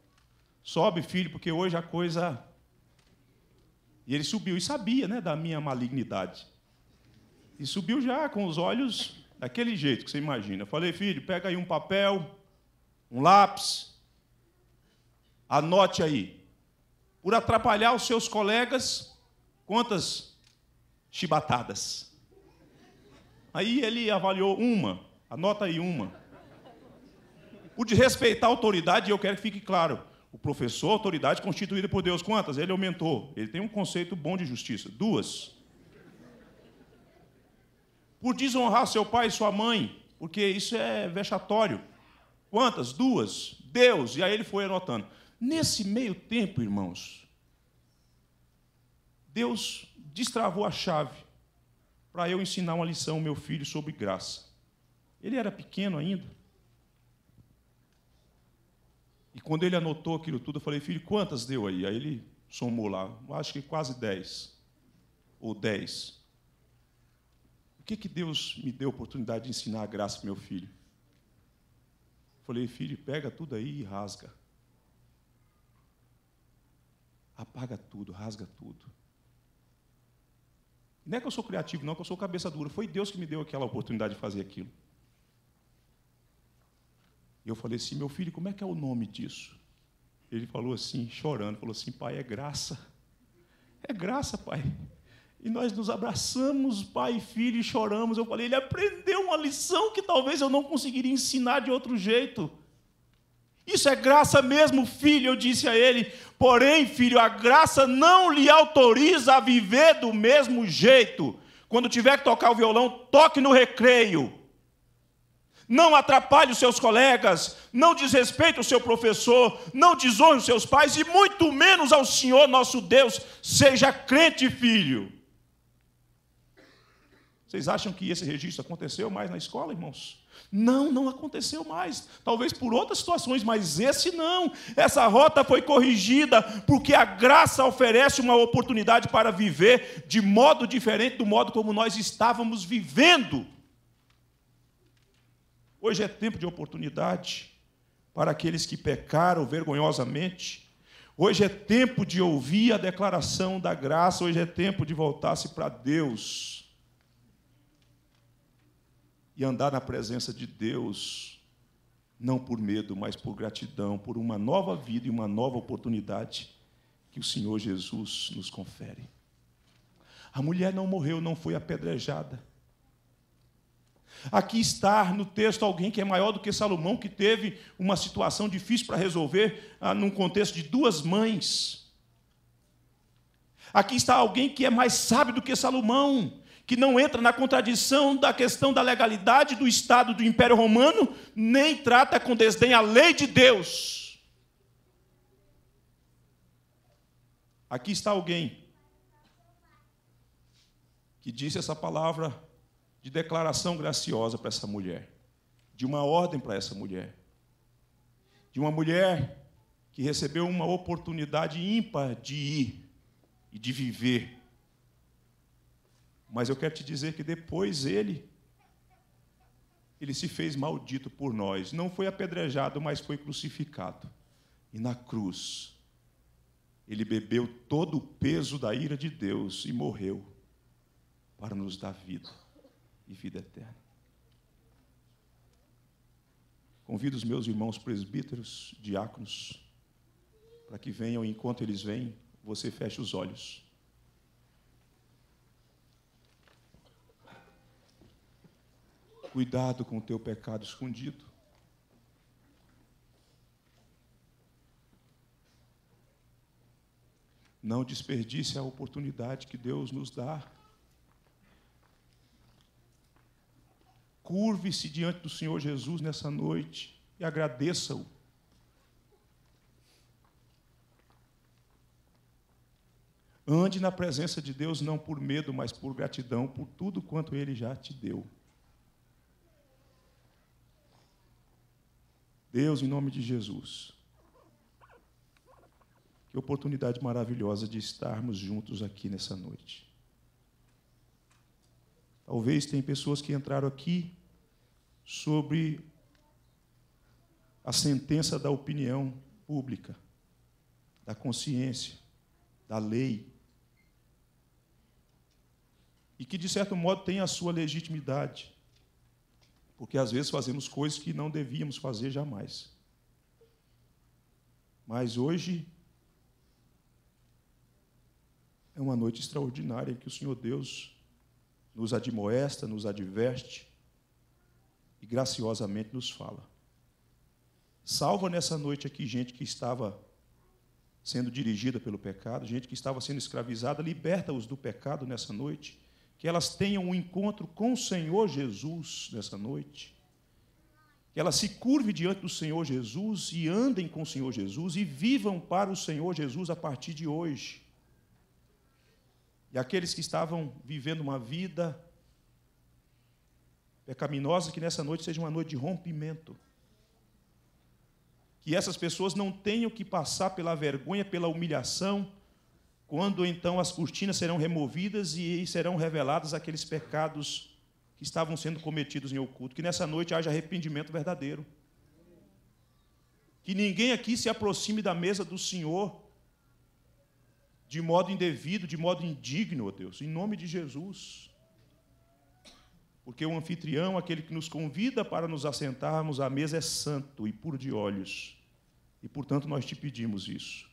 Sobe, filho, porque hoje a coisa. E ele subiu e sabia né, da minha malignidade. E subiu já com os olhos daquele jeito que você imagina. Eu falei, filho, pega aí um papel, um lápis, anote aí. Por atrapalhar os seus colegas, quantas chibatadas? Aí ele avaliou uma, anota aí uma. O de respeitar a autoridade, eu quero que fique claro. O professor, autoridade constituída por Deus, quantas? Ele aumentou. Ele tem um conceito bom de justiça. Duas por desonrar seu pai e sua mãe, porque isso é vexatório. Quantas? Duas. Deus. E aí ele foi anotando. Nesse meio tempo, irmãos, Deus destravou a chave para eu ensinar uma lição ao meu filho sobre graça. Ele era pequeno ainda. E quando ele anotou aquilo tudo, eu falei, filho, quantas deu aí? Aí ele somou lá, acho que quase dez. Ou dez que, que Deus me deu a oportunidade de ensinar a graça para meu filho? Falei, filho, pega tudo aí e rasga. Apaga tudo, rasga tudo. Não é que eu sou criativo, não, é que eu sou cabeça dura. Foi Deus que me deu aquela oportunidade de fazer aquilo. E eu falei assim, meu filho, como é que é o nome disso? Ele falou assim, chorando, falou assim, pai, é graça. É graça, pai. E nós nos abraçamos, pai e filho, e choramos. Eu falei, ele aprendeu uma lição que talvez eu não conseguiria ensinar de outro jeito. Isso é graça mesmo, filho, eu disse a ele. Porém, filho, a graça não lhe autoriza a viver do mesmo jeito. Quando tiver que tocar o violão, toque no recreio. Não atrapalhe os seus colegas, não desrespeite o seu professor, não desonre os seus pais e muito menos ao Senhor nosso Deus. Seja crente, filho. Vocês acham que esse registro aconteceu mais na escola, irmãos? Não, não aconteceu mais. Talvez por outras situações, mas esse não. Essa rota foi corrigida porque a graça oferece uma oportunidade para viver de modo diferente do modo como nós estávamos vivendo. Hoje é tempo de oportunidade para aqueles que pecaram vergonhosamente. Hoje é tempo de ouvir a declaração da graça, hoje é tempo de voltar-se para Deus e andar na presença de Deus, não por medo, mas por gratidão, por uma nova vida e uma nova oportunidade que o Senhor Jesus nos confere. A mulher não morreu, não foi apedrejada. Aqui está no texto alguém que é maior do que Salomão, que teve uma situação difícil para resolver ah, num contexto de duas mães. Aqui está alguém que é mais sábio do que Salomão, que não entra na contradição da questão da legalidade do Estado do Império Romano, nem trata com desdém a lei de Deus. Aqui está alguém que disse essa palavra de declaração graciosa para essa mulher, de uma ordem para essa mulher, de uma mulher que recebeu uma oportunidade ímpar de ir e de viver mas eu quero te dizer que depois ele ele se fez maldito por nós, não foi apedrejado, mas foi crucificado. E na cruz ele bebeu todo o peso da ira de Deus e morreu para nos dar vida e vida eterna. Convido os meus irmãos presbíteros, diáconos, para que venham, enquanto eles vêm, você feche os olhos. Cuidado com o teu pecado escondido. Não desperdice a oportunidade que Deus nos dá. Curve-se diante do Senhor Jesus nessa noite e agradeça-o. Ande na presença de Deus não por medo, mas por gratidão por tudo quanto ele já te deu. Deus, em nome de Jesus, que oportunidade maravilhosa de estarmos juntos aqui nessa noite. Talvez tem pessoas que entraram aqui sobre a sentença da opinião pública, da consciência, da lei. E que, de certo modo, tem a sua legitimidade porque às vezes fazemos coisas que não devíamos fazer jamais. Mas hoje é uma noite extraordinária em que o Senhor Deus nos admoesta, nos adverte e graciosamente nos fala. Salva nessa noite aqui gente que estava sendo dirigida pelo pecado, gente que estava sendo escravizada, liberta-os do pecado nessa noite que elas tenham um encontro com o Senhor Jesus nessa noite, que elas se curvem diante do Senhor Jesus e andem com o Senhor Jesus e vivam para o Senhor Jesus a partir de hoje. E aqueles que estavam vivendo uma vida pecaminosa, que nessa noite seja uma noite de rompimento. Que essas pessoas não tenham que passar pela vergonha, pela humilhação, quando então as cortinas serão removidas e serão revelados aqueles pecados que estavam sendo cometidos em oculto. Que nessa noite haja arrependimento verdadeiro. Que ninguém aqui se aproxime da mesa do Senhor de modo indevido, de modo indigno, ó Deus, em nome de Jesus. Porque o anfitrião, aquele que nos convida para nos assentarmos à mesa, é santo e puro de olhos. E portanto nós te pedimos isso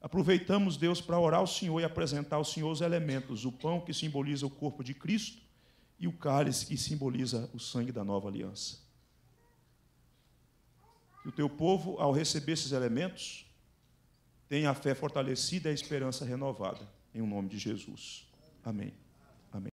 aproveitamos, Deus, para orar ao Senhor e apresentar ao Senhor os elementos: o pão que simboliza o corpo de Cristo e o cálice que simboliza o sangue da nova aliança. Que o teu povo, ao receber esses elementos, tenha a fé fortalecida e a esperança renovada. Em o nome de Jesus. Amém.